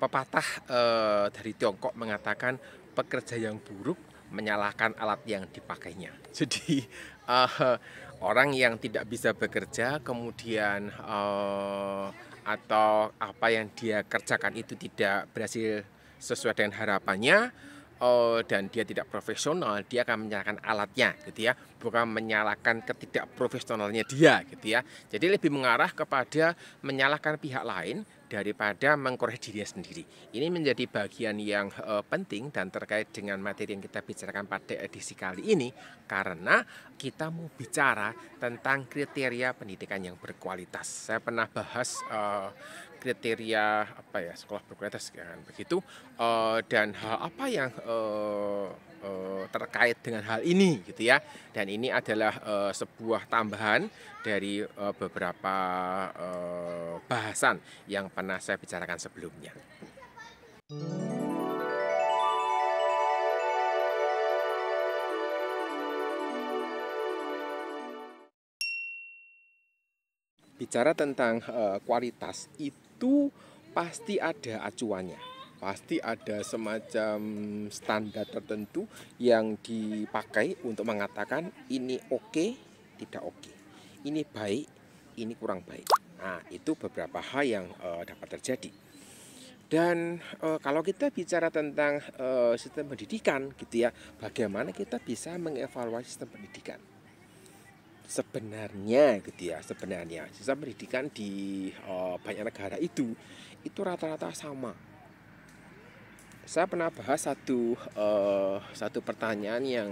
Pepatah uh, dari Tiongkok mengatakan pekerja yang buruk menyalahkan alat yang dipakainya. Jadi uh, orang yang tidak bisa bekerja kemudian uh, atau apa yang dia kerjakan itu tidak berhasil sesuai dengan harapannya uh, dan dia tidak profesional, dia akan menyalahkan alatnya gitu ya, bukan menyalahkan ketidakprofesionalnya dia gitu ya. Jadi lebih mengarah kepada menyalahkan pihak lain daripada mengkoreksi dirinya sendiri. Ini menjadi bagian yang e, penting dan terkait dengan materi yang kita bicarakan pada edisi kali ini karena kita mau bicara tentang kriteria pendidikan yang berkualitas. Saya pernah bahas e, kriteria apa ya sekolah berkualitas kan begitu e, dan hal apa yang e, uh, terkait dengan hal ini gitu ya dan ini adalah uh, sebuah tambahan dari uh, beberapa uh, bahasan yang pernah saya bicarakan sebelumnya. Bicara tentang uh, kualitas itu pasti ada acuannya pasti ada semacam standar tertentu yang dipakai untuk mengatakan ini oke, tidak oke. Ini baik, ini kurang baik. Nah, itu beberapa hal yang uh, dapat terjadi. Dan uh, kalau kita bicara tentang uh, sistem pendidikan, gitu ya, bagaimana kita bisa mengevaluasi sistem pendidikan? Sebenarnya, gitu ya, sebenarnya sistem pendidikan di uh, banyak negara itu itu rata-rata sama, saya pernah bahas satu uh, satu pertanyaan yang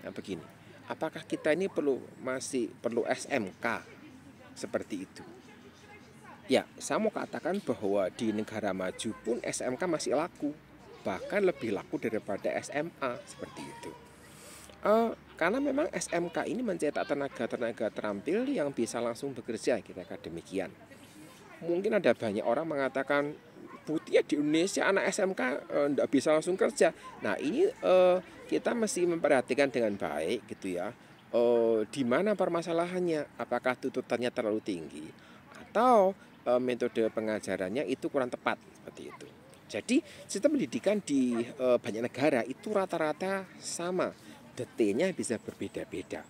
yang begini apakah kita ini perlu masih perlu SMK seperti itu ya saya mau katakan bahwa di negara maju pun SMK masih laku bahkan lebih laku daripada SMA seperti itu uh, karena memang SMK ini mencetak tenaga-tenaga terampil yang bisa langsung bekerja kita katakan demikian mungkin ada banyak orang mengatakan ya di Indonesia anak SMK tidak eh, bisa langsung kerja. Nah ini eh, kita mesti memperhatikan dengan baik gitu ya. Eh, di mana permasalahannya? Apakah tuntutannya terlalu tinggi atau eh, metode pengajarannya itu kurang tepat seperti itu. Jadi sistem pendidikan di banyak negara itu rata-rata sama, detailnya bisa berbeda-beda.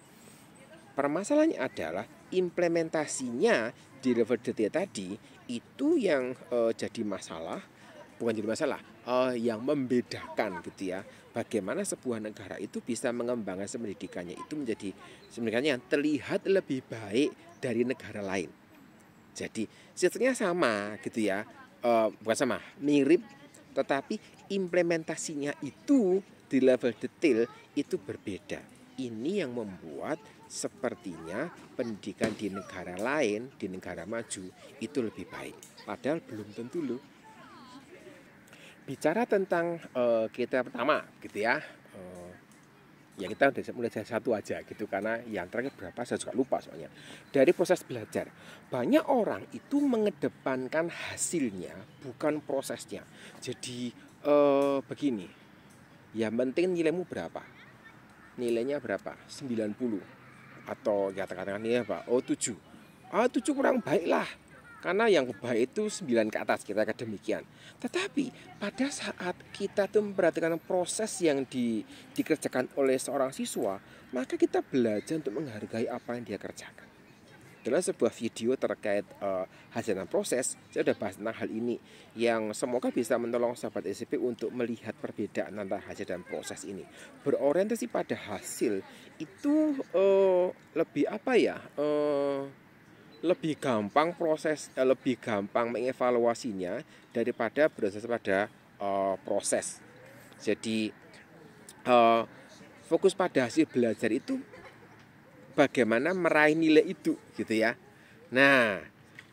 Permasalahannya adalah implementasinya di level detail tadi itu yang uh, jadi masalah bukan jadi masalah uh, yang membedakan gitu ya bagaimana sebuah negara itu bisa mengembangkan pendidikannya itu menjadi sebenarnya yang terlihat lebih baik dari negara lain jadi sistemnya sama gitu ya uh, bukan sama mirip tetapi implementasinya itu di level detail itu berbeda ini yang membuat sepertinya pendidikan di negara lain, di negara maju itu lebih baik. Padahal belum tentu loh. Bicara tentang uh, kita pertama gitu ya. Uh, ya kita udah mulai dari satu aja gitu karena yang terakhir berapa saya juga lupa soalnya. Dari proses belajar, banyak orang itu mengedepankan hasilnya bukan prosesnya. Jadi eh, begini. Yang penting nilaimu berapa? Nilainya berapa? 90 atau ya katakannya apa O7 A7 kurang baiklah karena yang baik itu 9 ke atas kita demikian. Tetapi pada saat kita tuh memperhatikan proses yang di, dikerjakan oleh seorang siswa, maka kita belajar untuk menghargai apa yang dia kerjakan dalam sebuah video terkait uh, hasil dan proses, saya sudah bahas tentang hal ini yang semoga bisa menolong sahabat SCP untuk melihat perbedaan antara hasil dan proses ini. Berorientasi pada hasil itu uh, lebih apa ya? Uh, lebih gampang proses, uh, lebih gampang mengevaluasinya daripada berorientasi pada uh, proses. Jadi uh, fokus pada hasil belajar itu bagaimana meraih nilai itu gitu ya. Nah,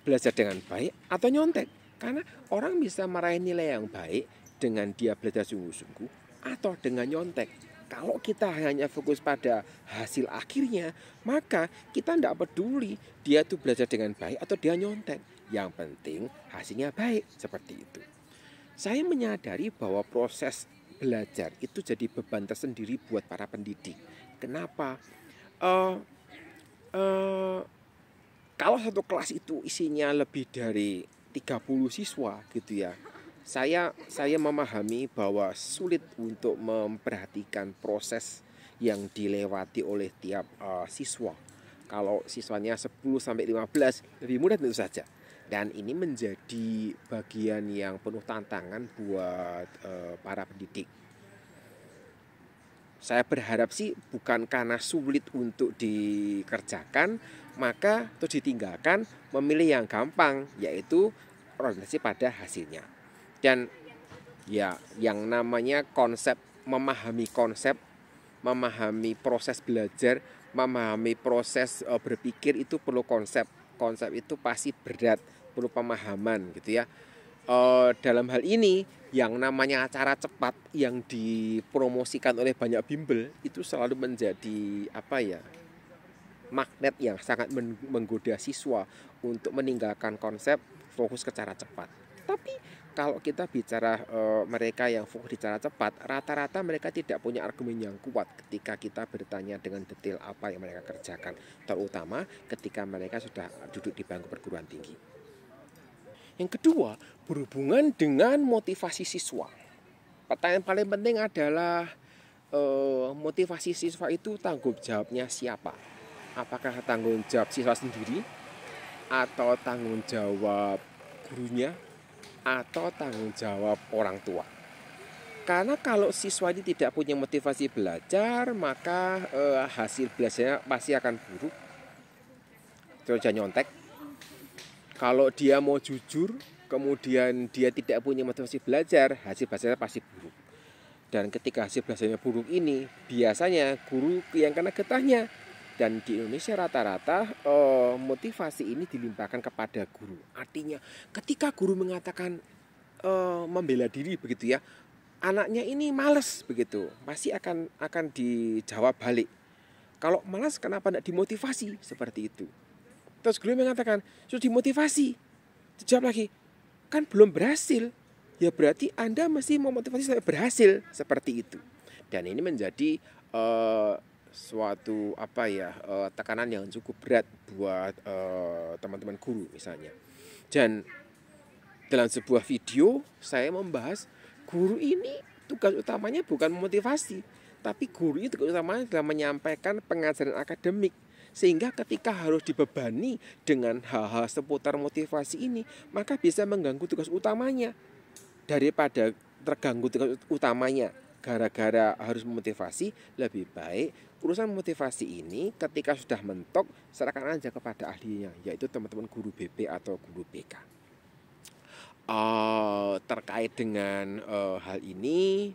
belajar dengan baik atau nyontek. Karena orang bisa meraih nilai yang baik dengan dia belajar sungguh-sungguh atau dengan nyontek. Kalau kita hanya fokus pada hasil akhirnya, maka kita tidak peduli dia itu belajar dengan baik atau dia nyontek. Yang penting hasilnya baik seperti itu. Saya menyadari bahwa proses belajar itu jadi beban tersendiri buat para pendidik. Kenapa? Uh, Eh, kalau satu kelas itu isinya lebih dari 30 siswa gitu ya saya saya memahami bahwa sulit untuk memperhatikan proses yang dilewati oleh tiap uh, siswa kalau siswanya 10 sampai 15 lebih mudah tentu saja dan ini menjadi bagian yang penuh tantangan buat uh, para pendidik saya berharap sih bukan karena sulit untuk dikerjakan maka terus ditinggalkan memilih yang gampang yaitu orientasi pada hasilnya dan ya yang namanya konsep memahami konsep memahami proses belajar memahami proses e, berpikir itu perlu konsep konsep itu pasti berat perlu pemahaman gitu ya e, dalam hal ini yang namanya acara cepat yang dipromosikan oleh banyak bimbel itu selalu menjadi apa ya magnet yang sangat menggoda siswa untuk meninggalkan konsep fokus ke cara cepat. Tapi kalau kita bicara e, mereka yang fokus di cara cepat, rata-rata mereka tidak punya argumen yang kuat ketika kita bertanya dengan detail apa yang mereka kerjakan, terutama ketika mereka sudah duduk di bangku perguruan tinggi. Yang kedua, berhubungan dengan motivasi siswa. Pertanyaan paling penting adalah eh, motivasi siswa itu tanggung jawabnya siapa? Apakah tanggung jawab siswa sendiri atau tanggung jawab gurunya atau tanggung jawab orang tua? Karena kalau siswa ini tidak punya motivasi belajar, maka eh, hasil belajarnya pasti akan buruk. Terus jangan nyontek kalau dia mau jujur kemudian dia tidak punya motivasi belajar hasil belajarnya pasti buruk dan ketika hasil belajarnya buruk ini biasanya guru yang kena getahnya dan di Indonesia rata-rata eh, motivasi ini dilimpahkan kepada guru artinya ketika guru mengatakan eh, membela diri begitu ya anaknya ini males begitu pasti akan akan dijawab balik kalau malas kenapa tidak dimotivasi seperti itu Terus guru mengatakan, sudah dimotivasi. Jawab lagi, kan belum berhasil. Ya berarti Anda masih mau motivasi sampai berhasil seperti itu. Dan ini menjadi uh, suatu apa ya uh, tekanan yang cukup berat buat eh, teman-teman uh, guru misalnya. Dan dalam sebuah video saya membahas guru ini tugas utamanya bukan memotivasi, tapi guru itu tugas utamanya adalah menyampaikan pengajaran akademik sehingga ketika harus dibebani dengan hal-hal seputar motivasi ini, maka bisa mengganggu tugas utamanya. Daripada terganggu tugas utamanya gara-gara harus memotivasi, lebih baik urusan motivasi ini ketika sudah mentok serahkan aja kepada ahlinya, yaitu teman-teman guru BP atau guru BK. Uh, eh, terkait dengan uh, hal ini,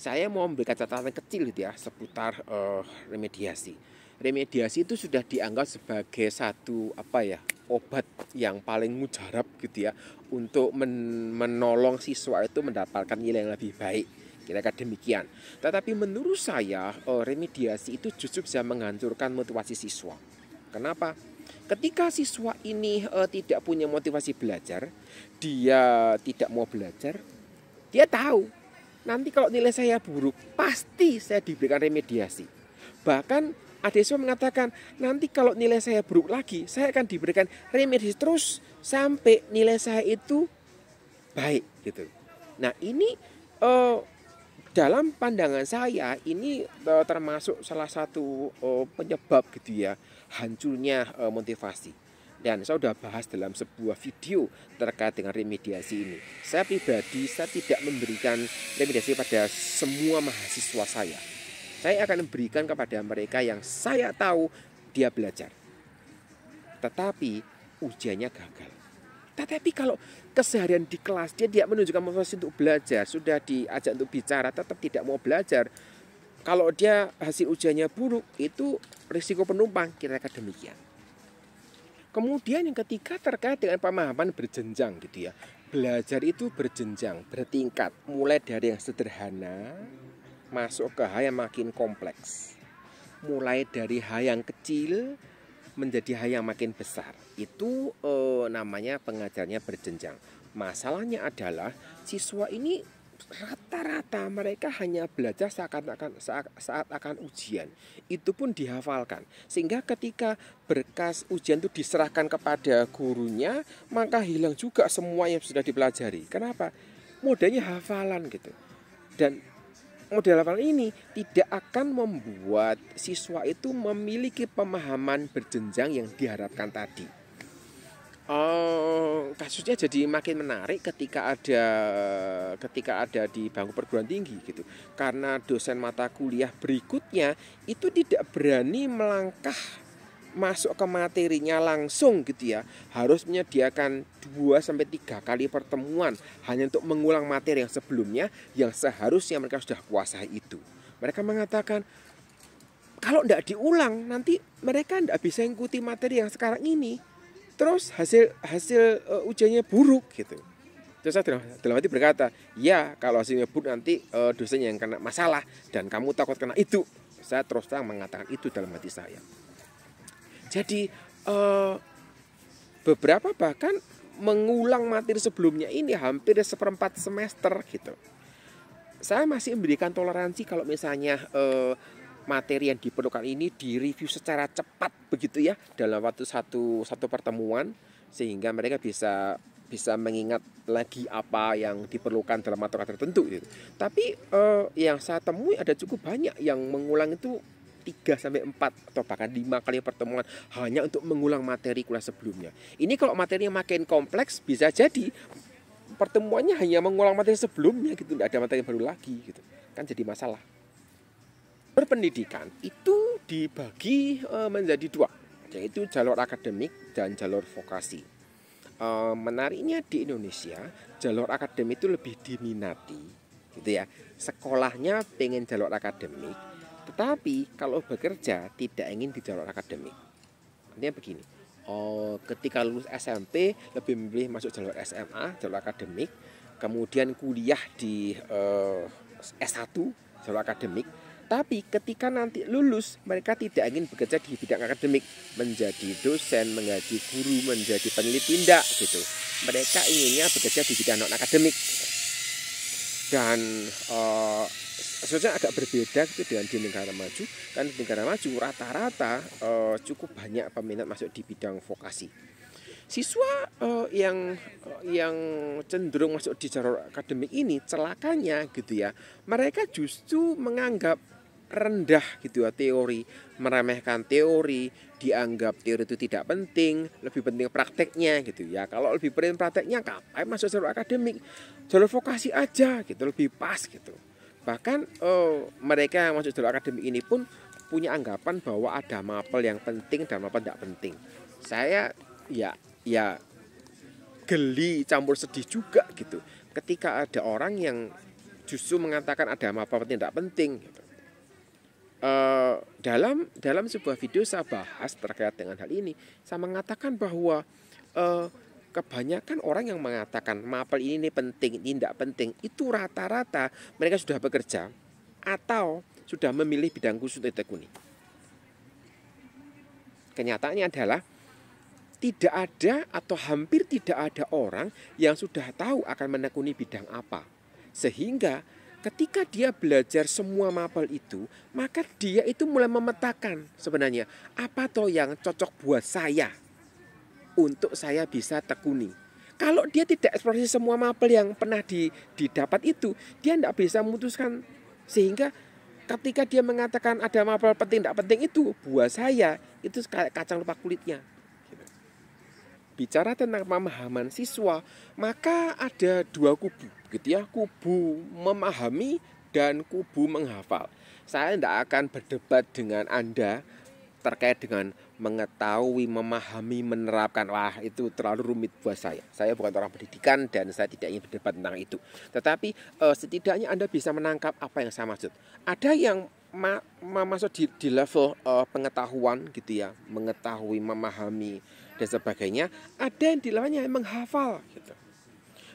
saya mau memberikan catatan kecil gitu ya seputar uh, remediasi remediasi itu sudah dianggap sebagai satu apa ya obat yang paling mujarab gitu ya untuk men menolong siswa itu mendapatkan nilai yang lebih baik kira-kira demikian tetapi menurut saya eh, remediasi itu justru bisa menghancurkan motivasi siswa kenapa ketika siswa ini eh, tidak punya motivasi belajar dia tidak mau belajar dia tahu nanti kalau nilai saya buruk pasti saya diberikan remediasi bahkan Adeswa mengatakan, nanti kalau nilai saya buruk lagi, saya akan diberikan remedi terus sampai nilai saya itu baik gitu. Nah ini uh, dalam pandangan saya ini uh, termasuk salah satu uh, penyebab gitu ya hancurnya uh, motivasi. Dan saya sudah bahas dalam sebuah video terkait dengan remediasi ini. Saya pribadi saya tidak memberikan remediasi pada semua mahasiswa saya saya akan berikan kepada mereka yang saya tahu dia belajar. Tetapi ujiannya gagal. Tetapi kalau keseharian di kelas dia tidak menunjukkan motivasi untuk belajar, sudah diajak untuk bicara tetap tidak mau belajar. Kalau dia hasil ujiannya buruk, itu risiko penumpang kira-kira demikian. Kemudian yang ketiga terkait dengan pemahaman berjenjang gitu ya. Belajar itu berjenjang, bertingkat, mulai dari yang sederhana masuk ke hal yang makin kompleks. Mulai dari hal yang kecil menjadi hal yang makin besar. Itu eh, namanya pengajarnya berjenjang. Masalahnya adalah siswa ini rata-rata mereka hanya belajar seakan-akan saat, saat akan ujian. Itu pun dihafalkan. Sehingga ketika berkas ujian itu diserahkan kepada gurunya, maka hilang juga semua yang sudah dipelajari. Kenapa? Modanya hafalan gitu. Dan model awal ini tidak akan membuat siswa itu memiliki pemahaman berjenjang yang diharapkan tadi. Oh, kasusnya jadi makin menarik ketika ada ketika ada di bangku perguruan tinggi gitu. Karena dosen mata kuliah berikutnya itu tidak berani melangkah masuk ke materinya langsung gitu ya harus menyediakan 2 sampai 3 kali pertemuan hanya untuk mengulang materi yang sebelumnya yang seharusnya mereka sudah kuasai itu. Mereka mengatakan kalau tidak diulang nanti mereka tidak bisa mengikuti materi yang sekarang ini. Terus hasil hasil uh, ujiannya buruk gitu. Terus saya dalam, dalam hati berkata, ya kalau hasilnya buruk nanti uh, eh, dosanya yang kena masalah dan kamu takut kena itu. Saya terus terang mengatakan itu dalam hati saya. Jadi uh, beberapa bahkan mengulang materi sebelumnya ini hampir seperempat semester gitu. Saya masih memberikan toleransi kalau misalnya uh, materi yang diperlukan ini direview secara cepat begitu ya dalam waktu satu satu pertemuan sehingga mereka bisa bisa mengingat lagi apa yang diperlukan dalam materi tertentu gitu. Tapi uh, yang saya temui ada cukup banyak yang mengulang itu 3 sampai 4 atau bahkan 5 kali pertemuan hanya untuk mengulang materi kuliah sebelumnya. Ini kalau materinya makin kompleks bisa jadi pertemuannya hanya mengulang materi sebelumnya gitu, tidak ada materi baru lagi gitu. Kan jadi masalah. Berpendidikan itu dibagi e, menjadi dua, yaitu jalur akademik dan jalur vokasi. E, menariknya di Indonesia, jalur akademik itu lebih diminati, gitu ya. Sekolahnya pengen jalur akademik, tetapi kalau bekerja tidak ingin di jalur akademik. Artinya begini, oh, ketika lulus SMP lebih memilih masuk jalur SMA, jalur akademik, kemudian kuliah di eh, S1, jalur akademik. Tapi ketika nanti lulus, mereka tidak ingin bekerja di bidang akademik, menjadi dosen, menjadi guru, menjadi peneliti, tidak gitu. Mereka inginnya bekerja di bidang non akademik. Dan eh, maksudnya agak berbeda gitu dengan di negara maju kan di negara maju rata-rata uh, cukup banyak peminat masuk di bidang vokasi siswa uh, yang uh, yang cenderung masuk di jalur akademik ini celakanya gitu ya mereka justru menganggap rendah gitu ya teori meremehkan teori dianggap teori itu tidak penting lebih penting prakteknya gitu ya kalau lebih penting prakteknya kapan masuk jalur akademik jalur vokasi aja gitu lebih pas gitu bahkan oh, mereka yang masuk dalam akademi ini pun punya anggapan bahwa ada mapel yang penting dan mapel tidak penting saya ya ya geli campur sedih juga gitu ketika ada orang yang justru mengatakan ada mapel penting tidak penting gitu. Uh, dalam dalam sebuah video saya bahas terkait dengan hal ini saya mengatakan bahwa uh, kebanyakan orang yang mengatakan mapel ini, ini penting, ini tidak penting, itu rata-rata mereka sudah bekerja atau sudah memilih bidang khusus untuk tekuni. Kenyataannya adalah tidak ada atau hampir tidak ada orang yang sudah tahu akan menekuni bidang apa. Sehingga ketika dia belajar semua mapel itu, maka dia itu mulai memetakan sebenarnya apa toh yang cocok buat saya untuk saya bisa tekuni. Kalau dia tidak eksplorasi semua mapel yang pernah didapat itu, dia tidak bisa memutuskan. Sehingga ketika dia mengatakan ada mapel penting tidak penting itu, buah saya itu kacang lupa kulitnya. Bicara tentang pemahaman siswa, maka ada dua kubu, gitu ya, kubu memahami dan kubu menghafal. Saya tidak akan berdebat dengan Anda terkait dengan mengetahui, memahami, menerapkan. Wah, itu terlalu rumit buat saya. Saya bukan orang pendidikan dan saya tidak ingin berdebat tentang itu. Tetapi eh, setidaknya Anda bisa menangkap apa yang saya maksud. Ada yang ma ma masuk di, di level eh, pengetahuan gitu ya, mengetahui, memahami dan sebagainya. Ada yang di levelnya yang menghafal gitu.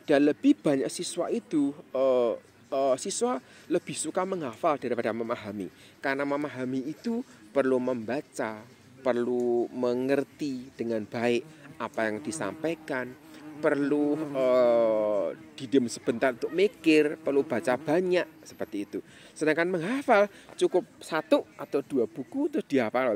Dan lebih banyak siswa itu uh, uh, siswa lebih suka menghafal daripada memahami karena memahami itu perlu membaca perlu mengerti dengan baik apa yang disampaikan, perlu uh, eh, didiam sebentar untuk mikir, perlu baca banyak seperti itu. Sedangkan menghafal cukup satu atau dua buku terus dihafal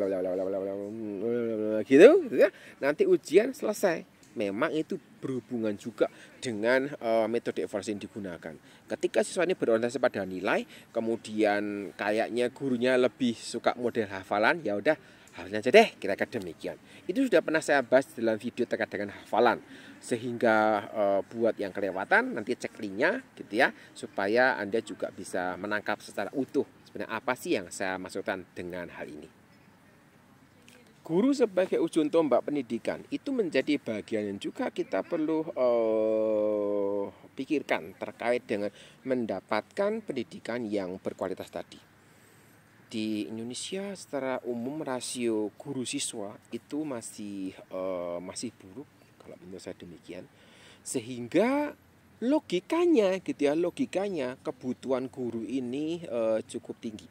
gitu, gitu ya. Nanti ujian selesai. Memang itu berhubungan juga dengan uh, metode evaluasi yang digunakan. Ketika siswanya ini berorientasi pada nilai, kemudian kayaknya gurunya lebih suka model hafalan, ya udah Halnya aja deh, kira-kira demikian. Itu sudah pernah saya bahas dalam video terkait dengan hafalan. Sehingga e, buat yang kelewatan nanti cek linknya gitu ya. Supaya Anda juga bisa menangkap secara utuh sebenarnya apa sih yang saya maksudkan dengan hal ini. Guru sebagai ujung tombak pendidikan itu menjadi bagian yang juga kita perlu uh, pikirkan terkait dengan mendapatkan pendidikan yang berkualitas tadi di Indonesia secara umum rasio guru siswa itu masih uh, masih buruk kalau menurut saya demikian sehingga logikanya gitu ya logikanya kebutuhan guru ini uh, cukup tinggi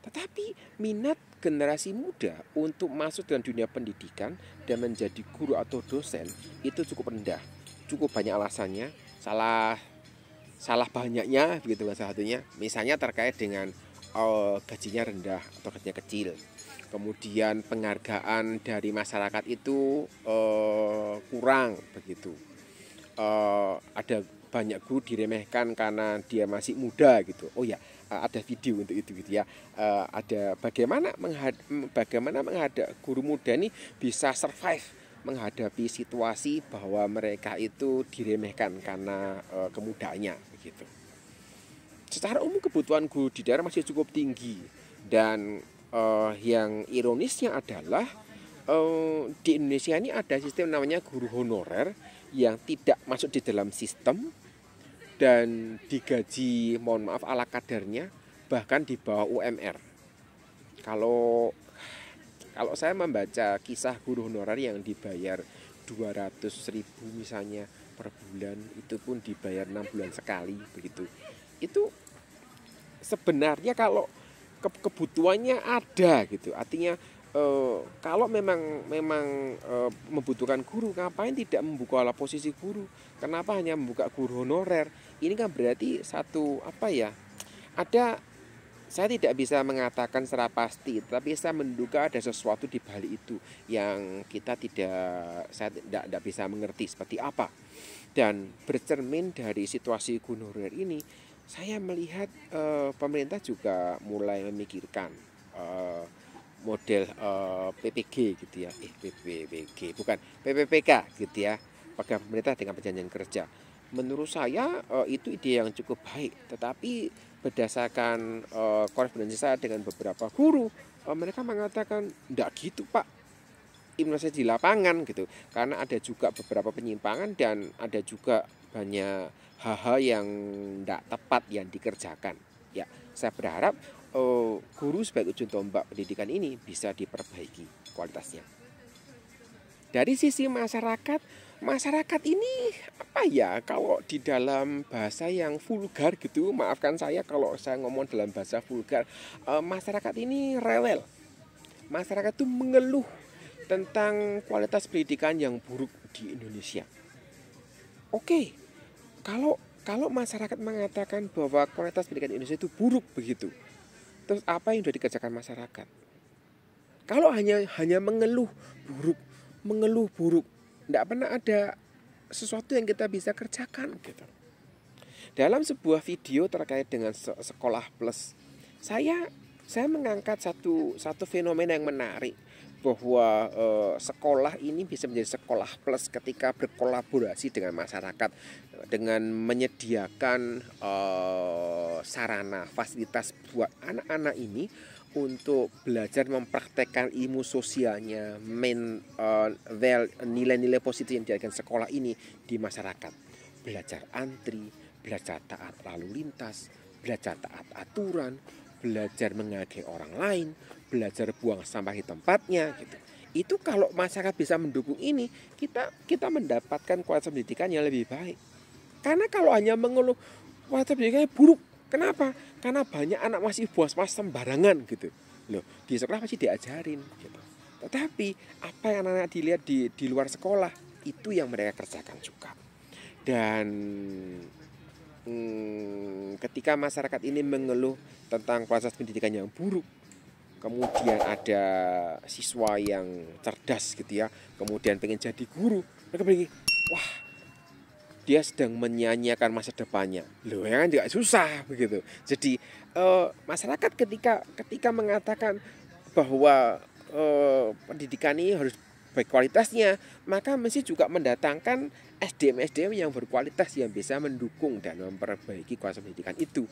tetapi minat generasi muda untuk masuk dalam dunia pendidikan dan menjadi guru atau dosen itu cukup rendah. Cukup banyak alasannya. Salah salah banyaknya begitu salah satunya. Misalnya terkait dengan uh, gajinya rendah atau gajinya kecil kemudian penghargaan dari masyarakat itu uh, kurang begitu uh, ada banyak guru diremehkan karena dia masih muda gitu oh ya eh, ada video untuk itu gitu ya uh, ada bagaimana menghad bagaimana menghadap guru muda ini bisa survive menghadapi situasi bahwa mereka itu diremehkan karena uh, kemudanya begitu secara umum kebutuhan guru di daerah masih cukup tinggi dan uh, yang ironisnya adalah uh, di Indonesia ini ada sistem namanya guru honorer yang tidak masuk di dalam sistem dan digaji mohon maaf ala kadarnya bahkan di bawah UMR. Kalau kalau saya membaca kisah guru honorer yang dibayar 200 ribu misalnya per bulan itu pun dibayar enam bulan sekali begitu itu sebenarnya kalau ke kebutuhannya ada gitu artinya e, kalau memang memang e, membutuhkan guru ngapain tidak membuka ala posisi guru kenapa hanya membuka guru honorer ini kan berarti satu apa ya ada saya tidak bisa mengatakan secara pasti, tapi saya menduga ada sesuatu di balik itu yang kita tidak saya tidak, tidak bisa mengerti seperti apa. Dan bercermin dari situasi honorer ini, saya melihat uh, pemerintah juga mulai memikirkan uh, model uh, eh, PPG gitu ya, eh PPPG bukan PPPK gitu ya, pegawai pemerintah dengan perjanjian kerja. Menurut saya uh, itu ide yang cukup baik, tetapi berdasarkan uh, korespondensi saya dengan beberapa guru, uh, mereka mengatakan tidak gitu pak, imunisasi di lapangan gitu, karena ada juga beberapa penyimpangan dan ada juga banyak hal-hal yang tidak tepat yang dikerjakan. Ya, saya berharap oh, guru sebagai ujung tombak pendidikan ini bisa diperbaiki kualitasnya. Dari sisi masyarakat, masyarakat ini apa ya kalau di dalam bahasa yang vulgar gitu, maafkan saya kalau saya ngomong dalam bahasa vulgar, eh, masyarakat ini rewel. Masyarakat itu mengeluh tentang kualitas pendidikan yang buruk di Indonesia oke okay, kalau kalau masyarakat mengatakan bahwa kualitas pendidikan Indonesia itu buruk begitu terus apa yang sudah dikerjakan masyarakat kalau hanya hanya mengeluh buruk mengeluh buruk tidak pernah ada sesuatu yang kita bisa kerjakan gitu dalam sebuah video terkait dengan sekolah plus saya saya mengangkat satu satu fenomena yang menarik bahwa e, sekolah ini bisa menjadi sekolah plus ketika berkolaborasi dengan masyarakat dengan menyediakan e, sarana fasilitas buat anak-anak ini untuk belajar mempraktekkan ilmu sosialnya, main uh, well, nilai-nilai positif yang diajarkan sekolah ini di masyarakat. Belajar antri, belajar taat lalu lintas, belajar taat aturan, belajar menghargai orang lain, belajar buang sampah di tempatnya gitu itu kalau masyarakat bisa mendukung ini kita kita mendapatkan kualitas pendidikan yang lebih baik karena kalau hanya mengeluh kualitas pendidikannya buruk kenapa karena banyak anak masih buang sampah sembarangan gitu loh di sekolah masih diajarin gitu tetapi apa yang anak-anak dilihat di di luar sekolah itu yang mereka kerjakan juga dan hmm, ketika masyarakat ini mengeluh tentang proses pendidikan yang buruk kemudian ada siswa yang cerdas gitu ya kemudian pengen jadi guru mereka pergi. wah dia sedang menyanyiakan masa depannya loh ya kan juga susah begitu jadi eh, masyarakat ketika ketika mengatakan bahwa eh, pendidikan ini harus baik kualitasnya maka mesti juga mendatangkan SDM SDM yang berkualitas yang bisa mendukung dan memperbaiki kualitas pendidikan itu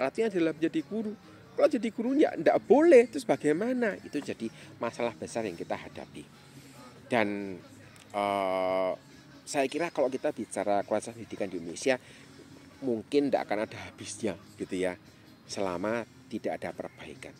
Artinya adalah menjadi guru kalau jadi gurunya tidak boleh, terus bagaimana? Itu jadi masalah besar yang kita hadapi. Dan uh, saya kira kalau kita bicara kualitas pendidikan di Indonesia, mungkin tidak akan ada habisnya gitu ya, selama tidak ada perbaikan.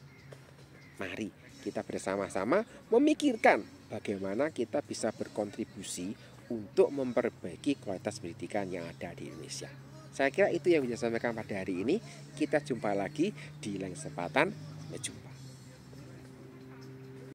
Mari kita bersama-sama memikirkan bagaimana kita bisa berkontribusi untuk memperbaiki kualitas pendidikan yang ada di Indonesia. Saya kira itu yang bisa saya sampaikan pada hari ini. Kita jumpa lagi di lain kesempatan. Sampai jumpa.